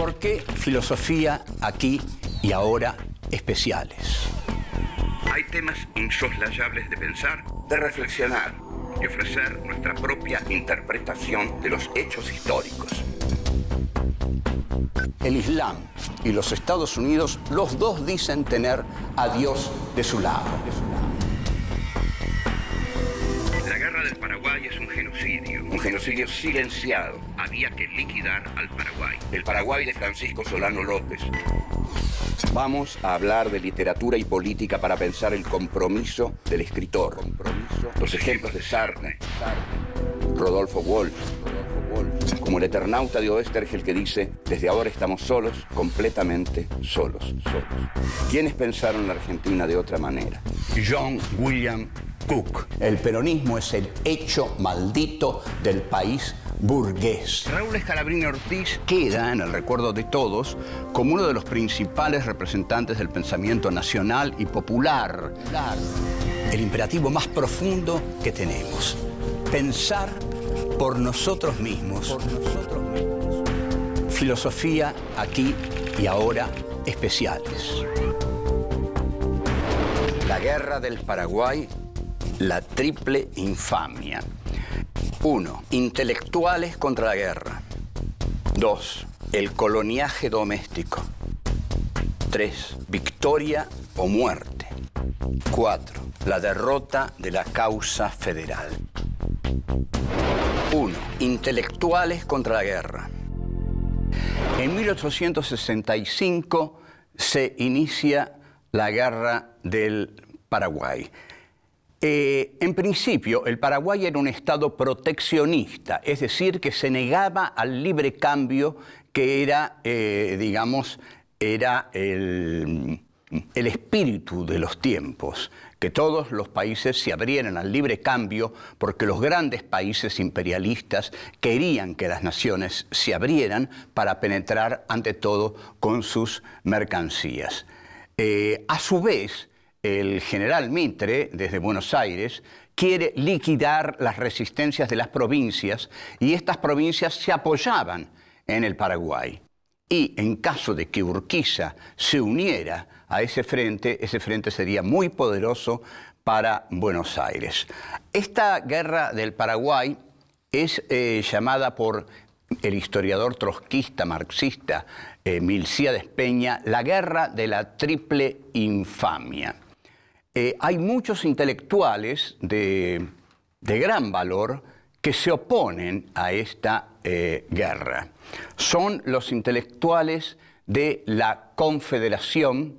¿Por qué filosofía aquí y ahora especiales? Hay temas insoslayables de pensar, de reflexionar y ofrecer nuestra propia interpretación de los hechos históricos. El Islam y los Estados Unidos, los dos dicen tener a Dios de su lado. genocidio silenciado. Había que liquidar al Paraguay. El Paraguay de Francisco Solano López. Vamos a hablar de literatura y política para pensar el compromiso del escritor. Los ejemplos de Sarne, Rodolfo Wolf. Como el Eternauta de Oestergel que dice, desde ahora estamos solos, completamente solos, solos. ¿Quiénes pensaron la Argentina de otra manera? John William Cook. El peronismo es el hecho maldito del país burgués. Raúl Escalabrini Ortiz queda en el recuerdo de todos como uno de los principales representantes del pensamiento nacional y popular. El imperativo más profundo que tenemos, pensar por nosotros mismos. nosotros Filosofía aquí y ahora especiales. La guerra del Paraguay, la triple infamia. ...uno, Intelectuales contra la guerra. ...dos, El coloniaje doméstico. ...tres, Victoria o muerte. 4. La derrota de la causa federal. 1. Intelectuales contra la guerra. En 1865 se inicia la guerra del Paraguay. Eh, en principio, el Paraguay era un Estado proteccionista, es decir, que se negaba al libre cambio que era, eh, digamos, era el espíritu de los tiempos que todos los países se abrieran al libre cambio porque los grandes países imperialistas querían que las naciones se abrieran para penetrar ante todo con sus mercancías. Eh, a su vez, el general Mitre, desde Buenos Aires, quiere liquidar las resistencias de las provincias y estas provincias se apoyaban en el Paraguay y en caso de que Urquiza se uniera a ese frente, ese frente sería muy poderoso para Buenos Aires. Esta guerra del Paraguay es eh, llamada por el historiador trotskista marxista eh, Milcía de Peña la guerra de la triple infamia. Eh, hay muchos intelectuales de gran valor que se oponen a esta eh, guerra. Son los intelectuales de la Confederación,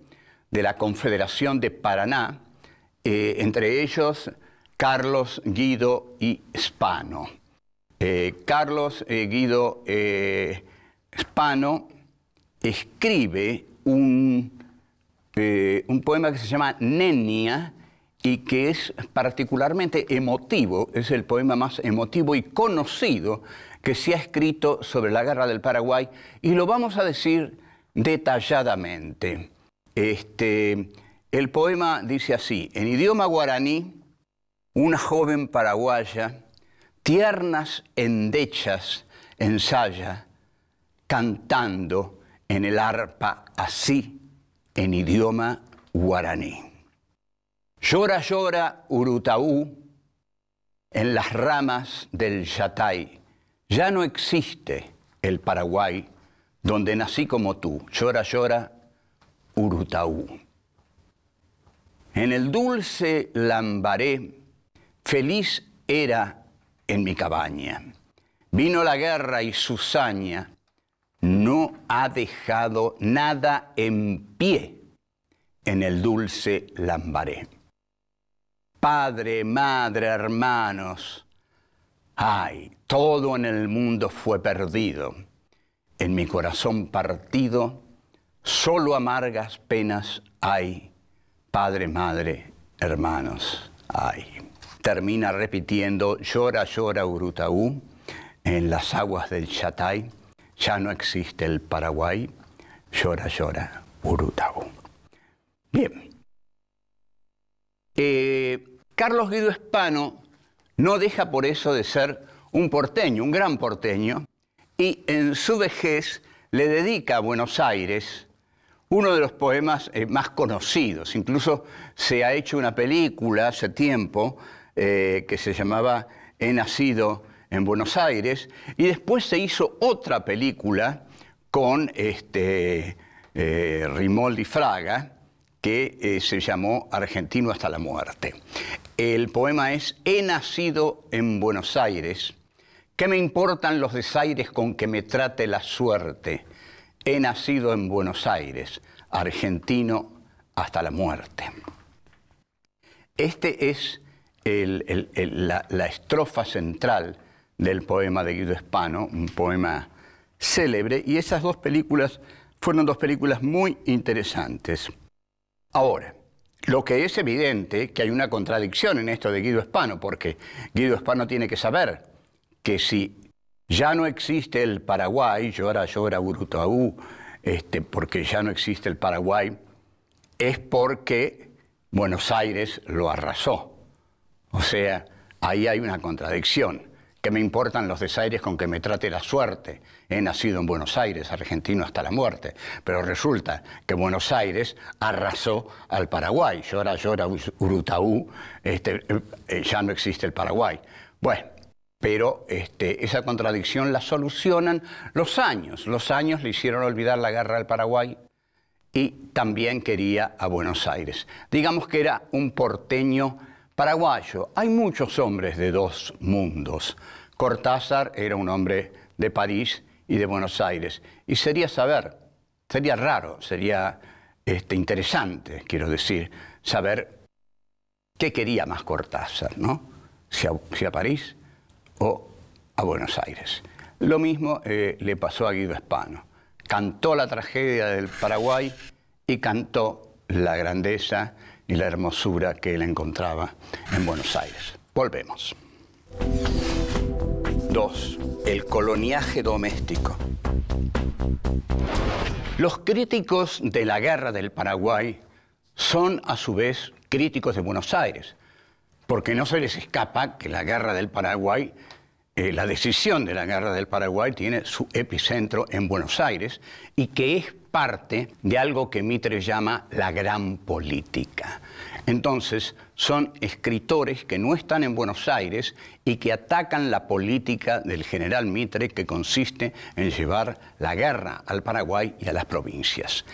de la Confederación de Paraná, eh, entre ellos Carlos, Guido y Spano. Eh, Carlos Guido Spano escribe un, un poema que se llama Nenia, y que es particularmente emotivo, es el poema más emotivo y conocido que se ha escrito sobre la guerra del Paraguay y lo vamos a decir detalladamente. Este, el poema dice así, en idioma guaraní, una joven paraguaya, tiernas endechas ensaya, cantando en el arpa así, en idioma guaraní. Llora, llora, Urutaú, en las ramas del Yatay. Ya no existe el Paraguay donde nací como tú. Llora, llora, Urutaú. En el dulce lambaré, feliz era en mi cabaña. Vino la guerra y su saña no ha dejado nada en pie en el dulce lambaré padre, madre, hermanos. Ay, todo en el mundo fue perdido. En mi corazón partido, solo amargas penas hay. Padre, madre, hermanos, ay. Termina repitiendo, llora, llora, Urutaú, en las aguas del Chatay, ya no existe el Paraguay, llora, llora, Urutaú. Bien. Eh, Carlos Guido Espano no deja por eso de ser un porteño, un gran porteño, y en su vejez le dedica a Buenos Aires uno de los poemas eh, más conocidos. Incluso se ha hecho una película hace tiempo eh, que se llamaba He nacido en Buenos Aires, y después se hizo otra película con este, Rimoldi Fraga, que eh, se llamó Argentino hasta la muerte. El poema es He nacido en Buenos Aires, ¿qué me importan los desaires con que me trate la suerte? He nacido en Buenos Aires, argentino hasta la muerte. Este es la, estrofa central del poema de Guido Hispano, un poema célebre, y esas dos películas fueron dos películas muy interesantes. Ahora, lo que es evidente que hay una contradicción en esto de Guido Espano, porque Guido Espano tiene que saber que si ya no existe el Paraguay, yo llora, Urutaú, este, porque ya no existe el Paraguay, es porque Buenos Aires lo arrasó. O sea, ahí hay una contradicción. que me importan los desaires con que me trate la suerte? He nacido en Buenos Aires, argentino hasta la muerte, pero resulta que Buenos Aires arrasó al Paraguay. Llora, llora, Urutaú, este, eh, ya no existe el Paraguay. Bueno, pero este, esa contradicción la solucionan los años. Los años le hicieron olvidar la guerra al Paraguay y también quería a Buenos Aires. Digamos que era un porteño paraguayo. Hay muchos hombres de dos mundos. Cortázar era un hombre de París y de Buenos Aires. Y sería saber, sería raro, sería este, interesante, quiero decir, saber qué quería más Cortázar, ¿no? Si a, París o a Buenos Aires. Lo mismo eh, le pasó a Guido Espano. Cantó la tragedia del Paraguay y cantó la grandeza y la hermosura que él encontraba en Buenos Aires. Volvemos. 2. El coloniaje doméstico. Los críticos de la guerra del Paraguay son a su vez críticos de Buenos Aires, porque no se les escapa que la guerra del Paraguay, eh, la decisión de la guerra del Paraguay tiene su epicentro en Buenos Aires y que es parte de algo que Mitre llama la gran política. Entonces, son escritores que no están en Buenos Aires y que atacan la política del general Mitre que consiste en llevar la guerra al Paraguay y a las provincias.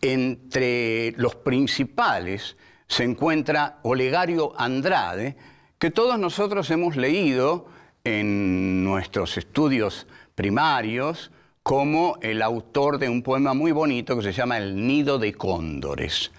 Entre los principales se encuentra Olegario Andrade, que todos nosotros hemos leído en nuestros estudios primarios como el autor de un poema muy bonito que se llama El nido de cóndores.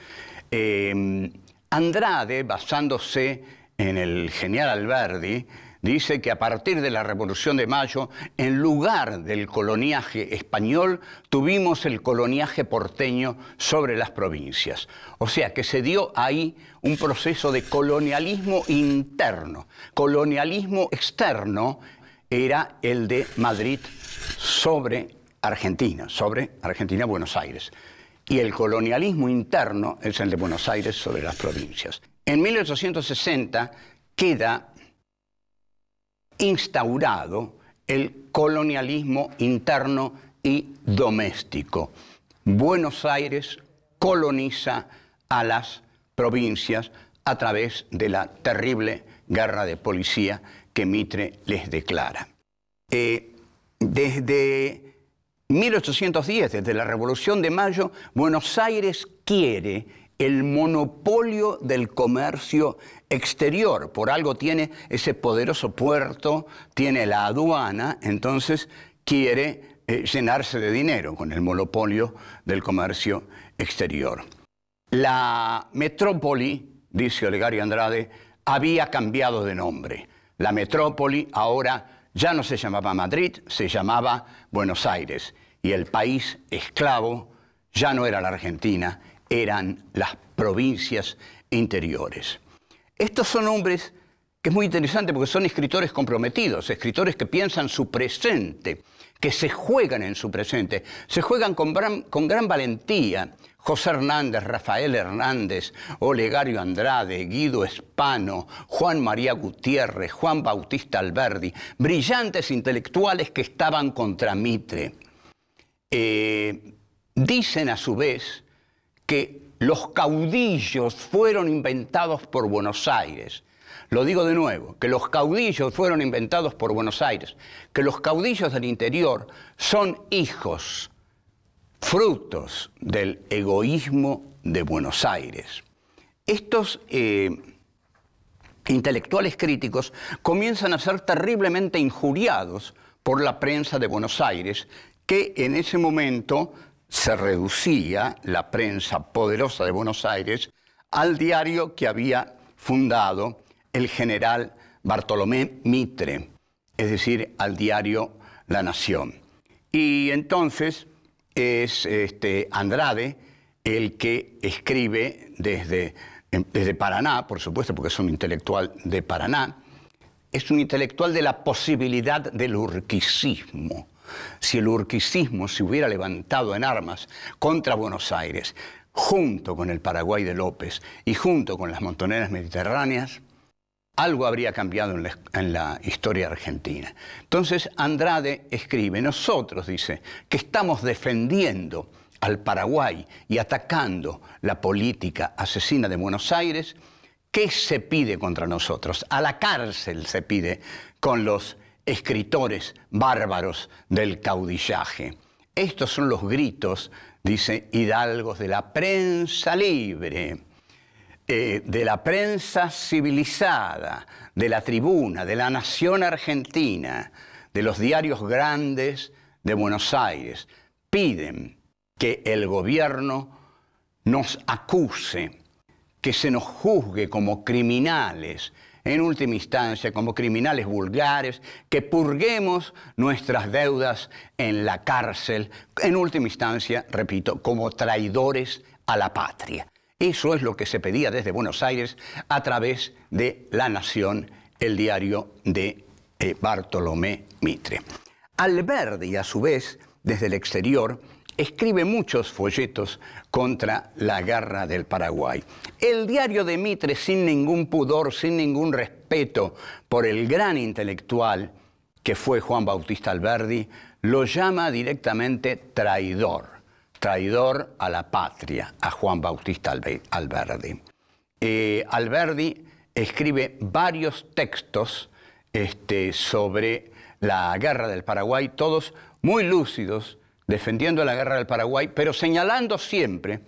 Eh, Andrade, basándose en el genial Alberdi, dice que a partir de la Revolución de Mayo, en lugar del coloniaje español, tuvimos el coloniaje porteño sobre las provincias. O sea que se dio ahí un proceso de colonialismo interno. Colonialismo externo era el de Madrid sobre Argentina, sobre Argentina-Buenos Aires y el colonialismo interno es el de Buenos Aires sobre las provincias. En 1860 queda instaurado el colonialismo interno y doméstico. Buenos Aires coloniza a las provincias a través de la terrible guerra de policía que Mitre les declara. Eh, desde 1810, desde la Revolución de Mayo, Buenos Aires quiere el monopolio del comercio exterior. Por algo tiene ese poderoso puerto, tiene la aduana, entonces quiere eh, llenarse de dinero con el monopolio del comercio exterior. La metrópoli, dice Olegario Andrade, había cambiado de nombre. La metrópoli ahora ya no se llamaba Madrid, se llamaba Buenos Aires. Y el país esclavo ya no era la Argentina, eran las provincias interiores. Estos son hombres que es muy interesante porque son escritores comprometidos, escritores que piensan su presente, que se juegan en su presente, se juegan con gran, con gran valentía, José Hernández, Rafael Hernández, Olegario Andrade, Guido Espano, Juan María Gutiérrez, Juan Bautista Alberdi, brillantes intelectuales que estaban contra Mitre. Eh, dicen a su vez que los caudillos fueron inventados por Buenos Aires. Lo digo de nuevo, que los caudillos fueron inventados por Buenos Aires, que los caudillos del interior son hijos frutos del egoísmo de Buenos Aires. Estos eh, intelectuales críticos comienzan a ser terriblemente injuriados por la prensa de Buenos Aires, que en ese momento se reducía, la prensa poderosa de Buenos Aires, al diario que había fundado el general Bartolomé Mitre, es decir, al diario La Nación. Y entonces es este, Andrade el que escribe desde, em, desde Paraná, por supuesto, porque es un intelectual de Paraná, es un intelectual de la posibilidad del urquicismo. Si el urquicismo se hubiera levantado en armas contra Buenos Aires, junto con el Paraguay de López y junto con las montoneras mediterráneas, algo habría cambiado en la, historia argentina. Entonces Andrade escribe, nosotros, dice, que estamos defendiendo al Paraguay y atacando la política asesina de Buenos Aires, ¿qué se pide contra nosotros? A la cárcel se pide con los escritores bárbaros del caudillaje. Estos son los gritos, dice Hidalgo, de la prensa libre. Eh, de la prensa civilizada, de la tribuna, de la nación argentina, de los diarios grandes de Buenos Aires, piden que el gobierno nos acuse, que se nos juzgue como criminales, en última instancia como criminales vulgares, que purguemos nuestras deudas en la cárcel, en última instancia, repito, como traidores a la patria. Eso es lo que se pedía desde Buenos Aires a través de La Nación, el diario de eh, Bartolomé Mitre. Alberdi, a su vez, desde el exterior, escribe muchos folletos contra la guerra del Paraguay. El diario de Mitre, sin ningún pudor, sin ningún respeto por el gran intelectual que fue Juan Bautista Alberdi, lo llama directamente traidor traidor a la patria, a Juan Bautista Alberdi. Eh, Alberdi escribe varios textos este, sobre la guerra del Paraguay, todos muy lúcidos, defendiendo la guerra del Paraguay, pero señalando siempre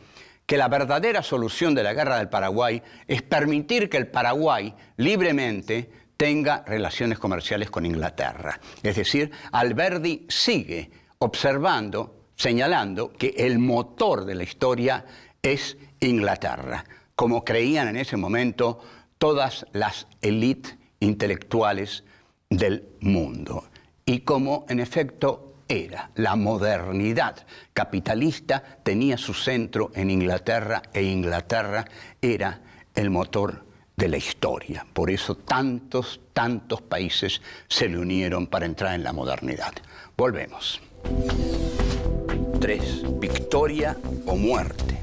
que la verdadera solución de la guerra del Paraguay es permitir que el Paraguay libremente tenga relaciones comerciales con Inglaterra. Es decir, Alberdi sigue observando señalando que el motor de la historia es Inglaterra, como creían en ese momento todas las élites intelectuales del mundo y como en efecto era. La modernidad capitalista tenía su centro en Inglaterra e Inglaterra era el motor de la historia. Por eso tantos, tantos países se le unieron para entrar en la modernidad. Volvemos tres, victoria o muerte.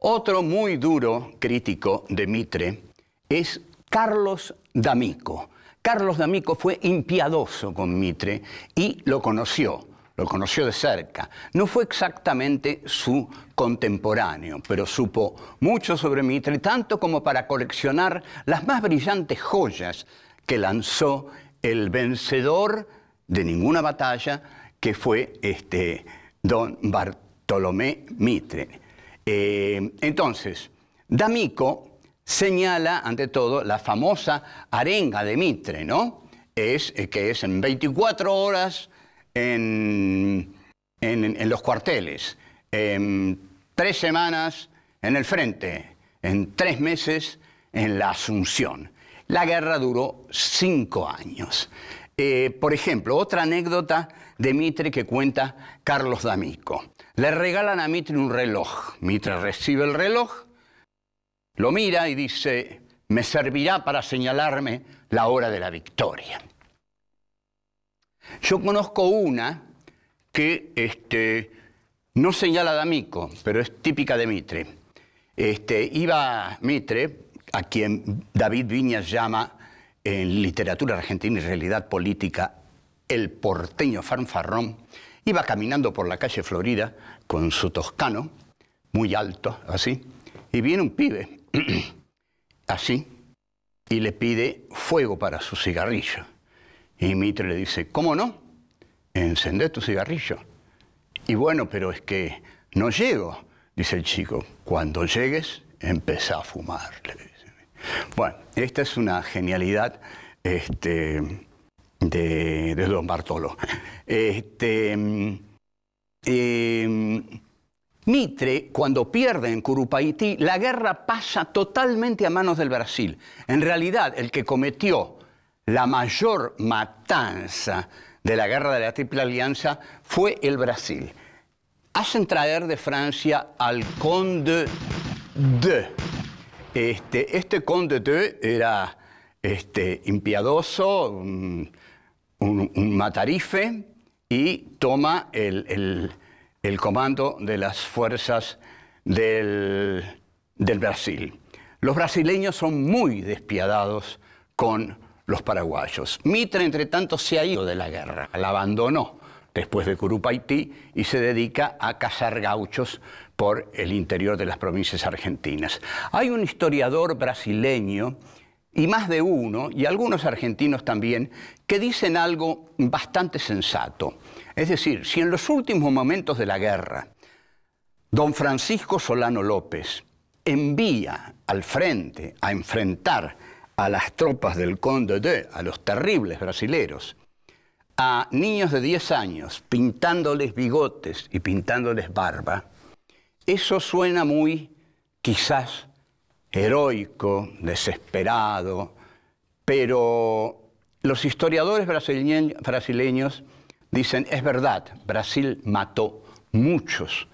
Otro muy duro crítico de Mitre es Carlos D'Amico. Carlos D'Amico fue impiadoso con Mitre y lo conoció, lo conoció de cerca. No fue exactamente su contemporáneo, pero supo mucho sobre Mitre, tanto como para coleccionar las más brillantes joyas que lanzó el vencedor de ninguna batalla, que fue este, don Bartolomé Mitre. Eh, entonces, D'Amico señala, ante todo, la famosa arenga de Mitre, ¿no? Es, eh, que es en 24 horas en, en, en los cuarteles, en tres semanas en el frente, en tres meses en la Asunción. La guerra duró cinco años. Eh, por ejemplo, otra anécdota de Mitre que cuenta Carlos D'Amico. Le regalan a Mitre un reloj. Mitre recibe el reloj, lo mira y dice, me servirá para señalarme la hora de la victoria. Yo conozco una que este, no señala D'Amico, pero es típica de Mitre. Este, iba Mitre, a quien David Viñas llama en literatura argentina y realidad política, el porteño fanfarrón, iba caminando por la calle Florida con su toscano, muy alto, así, y viene un pibe, así, y le pide fuego para su cigarrillo. Y Mitre le dice, ¿cómo no? Encendé tu cigarrillo. Y bueno, pero es que no llego, dice el chico. Cuando llegues, empieza a fumarle. Bueno, esta es una genialidad este, de, Don Bartolo. Este, em, Mitre, cuando pierde en Curupaití, la guerra pasa totalmente a manos del Brasil. En realidad, el que cometió la mayor matanza de la guerra de la Triple Alianza fue el Brasil. Hacen traer de Francia al conde de este, este, conde era este, impiadoso, un, matarife, y toma el, comando de las fuerzas del, del Brasil. Los brasileños son muy despiadados con los paraguayos. Mitre, entre tanto, se ha ido de la guerra, la abandonó después de Curupaití, y se dedica a cazar gauchos por el interior de las provincias argentinas. Hay un historiador brasileño, y más de uno, y algunos argentinos también, que dicen algo bastante sensato. Es decir, si en los últimos momentos de la guerra, don Francisco Solano López envía al frente a enfrentar a las tropas del Conde de, a los terribles brasileros, a niños de 10 años pintándoles bigotes y pintándoles barba, eso suena muy quizás heroico, desesperado, pero los historiadores brasileños, dicen, es verdad, Brasil mató muchos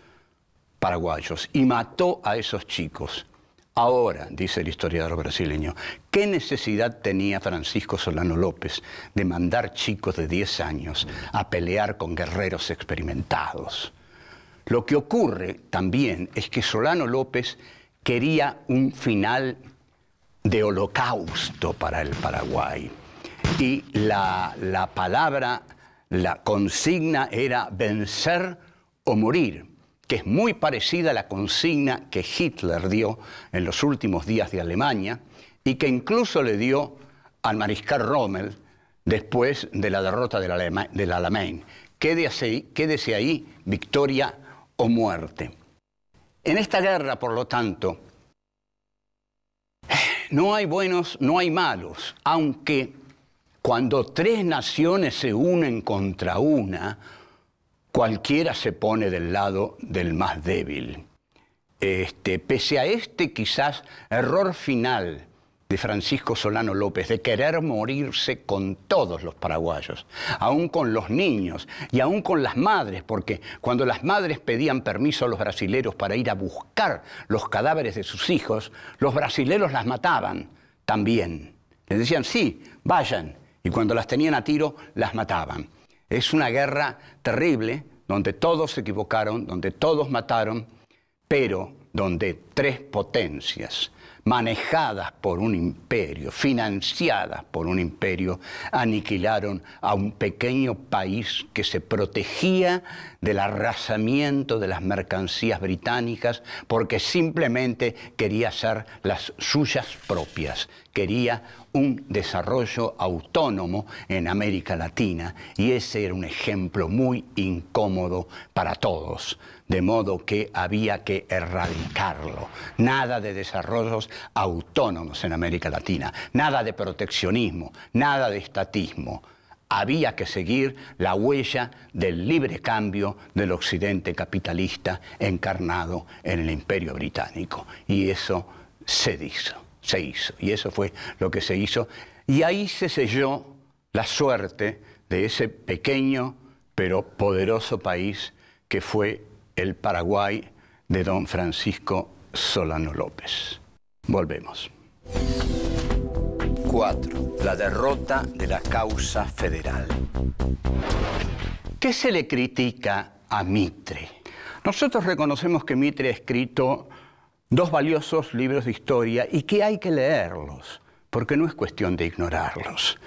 paraguayos y mató a esos chicos. Ahora, dice el historiador brasileño, ¿qué necesidad tenía Francisco Solano López de mandar chicos de 10 años a pelear con guerreros experimentados? Lo que ocurre también es que Solano López quería un final de holocausto para el Paraguay. Y la, la palabra, la consigna era vencer o morir que es muy parecida a la consigna que Hitler dio en los últimos días de Alemania y que incluso le dio al mariscal Rommel después de la derrota del, del Alamein. quédese ahí, victoria o muerte. En esta guerra, por lo tanto, no hay buenos, no hay malos, aunque cuando tres naciones se unen contra una, cualquiera se pone del lado del más débil. Este, pese a este quizás error final de Francisco Solano López, de querer morirse con todos los paraguayos, aún con los niños y aún con las madres, porque cuando las madres pedían permiso a los brasileros para ir a buscar los cadáveres de sus hijos, los brasileros las mataban también. Les decían, sí, vayan, y cuando las tenían a tiro, las mataban. Es una guerra terrible donde todos se equivocaron, donde todos mataron, pero donde tres potencias, manejadas por un imperio, financiadas por un imperio, aniquilaron a un pequeño país que se protegía del arrasamiento de las mercancías británicas porque simplemente quería ser las suyas propias, quería un desarrollo autónomo en América Latina y ese era un ejemplo muy incómodo para todos, de modo que había que erradicarlo. Nada de desarrollos autónomos en América Latina, nada de proteccionismo, nada de estatismo. Había que seguir la huella del libre cambio del occidente capitalista encarnado en el imperio británico y eso se hizo se hizo. Y eso fue lo que se hizo. Y ahí se selló la suerte de ese pequeño pero poderoso país que fue el Paraguay de don Francisco Solano López. Volvemos. 4. La derrota de la causa federal. ¿Qué se le critica a Mitre? Nosotros reconocemos que Mitre ha escrito dos valiosos libros de historia y que hay que leerlos, porque no es cuestión de ignorarlos.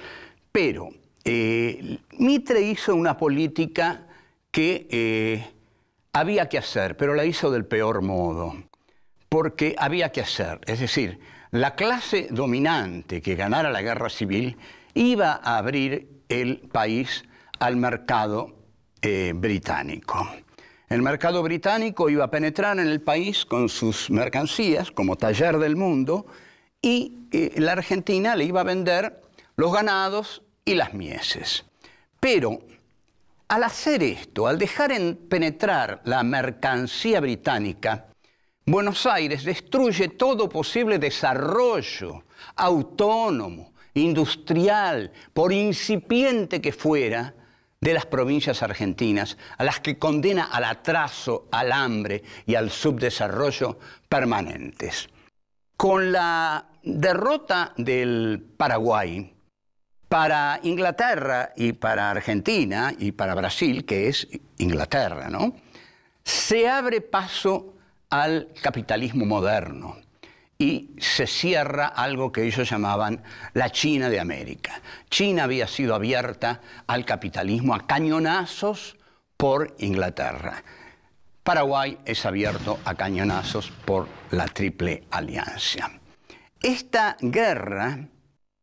Pero eh, Mitre hizo una política que eh, había que hacer, pero la hizo del peor modo, porque había que hacer, es decir, la clase dominante que ganara la guerra civil iba a abrir el país al mercado eh, británico. El mercado británico iba a penetrar en el país con sus mercancías como taller del mundo y eh, la Argentina le iba a vender los ganados y las mieses. Pero al hacer esto, al dejar en penetrar la mercancía británica, Buenos Aires destruye todo posible desarrollo autónomo, industrial, por incipiente que fuera, de las provincias argentinas, a las que condena al atraso, al hambre y al subdesarrollo permanentes. Con la derrota del Paraguay, para Inglaterra y para Argentina y para Brasil, que es Inglaterra, ¿no? se abre paso al capitalismo moderno y se cierra algo que ellos llamaban la China de América. China había sido abierta al capitalismo a cañonazos por Inglaterra. Paraguay es abierto a cañonazos por la Triple Alianza. Esta guerra,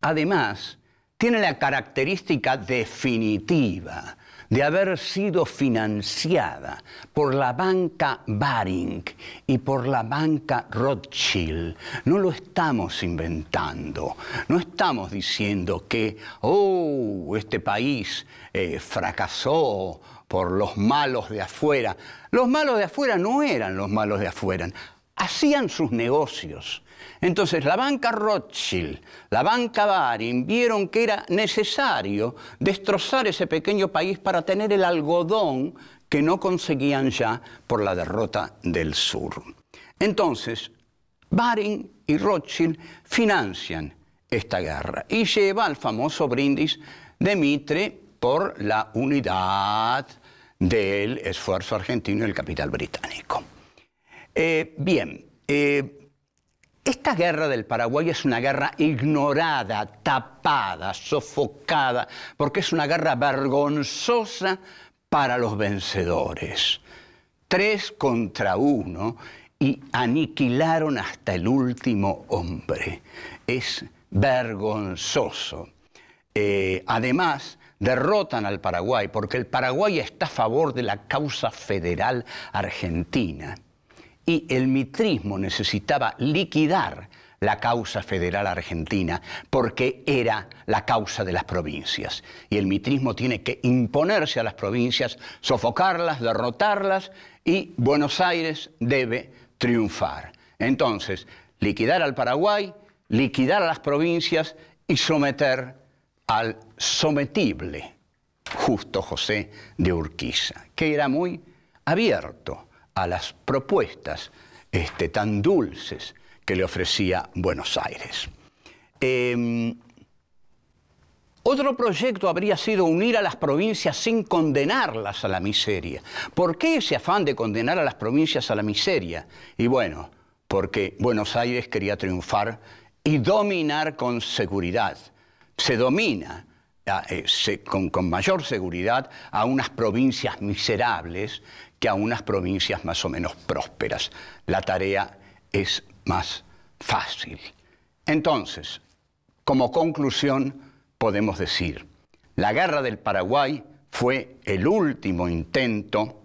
además, tiene la característica definitiva de haber sido financiada por la banca Baring y por la banca Rothschild. No lo estamos inventando, no estamos diciendo que, oh, este país eh, fracasó por los malos de afuera. Los malos de afuera no eran los malos de afuera hacían sus negocios. Entonces la banca Rothschild, la banca Baring, vieron que era necesario destrozar ese pequeño país para tener el algodón que no conseguían ya por la derrota del sur. Entonces, Baring y Rothschild financian esta guerra y lleva al famoso brindis de Mitre por la unidad del esfuerzo argentino y el capital británico. Eh, bien, eh, esta guerra del Paraguay es una guerra ignorada, tapada, sofocada, porque es una guerra vergonzosa para los vencedores. Tres contra uno y aniquilaron hasta el último hombre. Es vergonzoso. Eh, además, derrotan al Paraguay porque el Paraguay está a favor de la causa federal argentina y el mitrismo necesitaba liquidar la causa federal argentina, porque era la causa de las provincias. Y el mitrismo tiene que imponerse a las provincias, sofocarlas, derrotarlas, y Buenos Aires debe triunfar. Entonces, liquidar al Paraguay, liquidar a las provincias y someter al sometible justo José de Urquiza, que era muy abierto a las propuestas este, tan dulces que le ofrecía Buenos Aires. Em, otro proyecto habría sido unir a las provincias sin condenarlas a la miseria. ¿Por qué ese afán de condenar a las provincias a la miseria? Y bueno, porque Buenos Aires quería triunfar y dominar con seguridad. Se domina eh, con mayor seguridad a unas provincias miserables que a unas provincias más o menos prósperas. La tarea es más fácil. Entonces, como conclusión, podemos decir, la guerra del Paraguay fue el último intento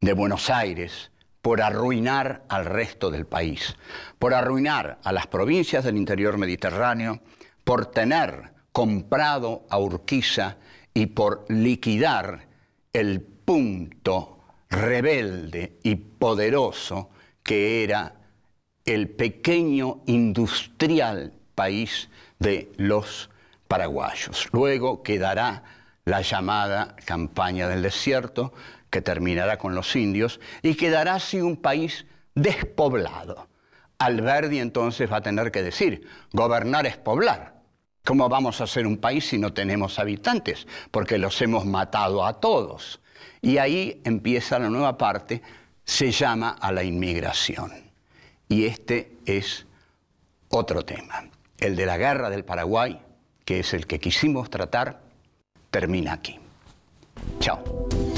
de Buenos Aires por arruinar al resto del país, por arruinar a las provincias del interior mediterráneo, por tener comprado a Urquiza y por liquidar el punto rebelde y poderoso que era el pequeño industrial país de los paraguayos. Luego quedará la llamada campaña del desierto, que terminará con los indios, y quedará así un país despoblado. Alberdi entonces va a tener que decir, gobernar es poblar, ¿Cómo vamos a ser un país si no tenemos habitantes? Porque los hemos matado a todos. Y ahí empieza la nueva parte, se llama a la inmigración. Y este es otro tema. El de la guerra del Paraguay, que es el que quisimos tratar, termina aquí. Chao.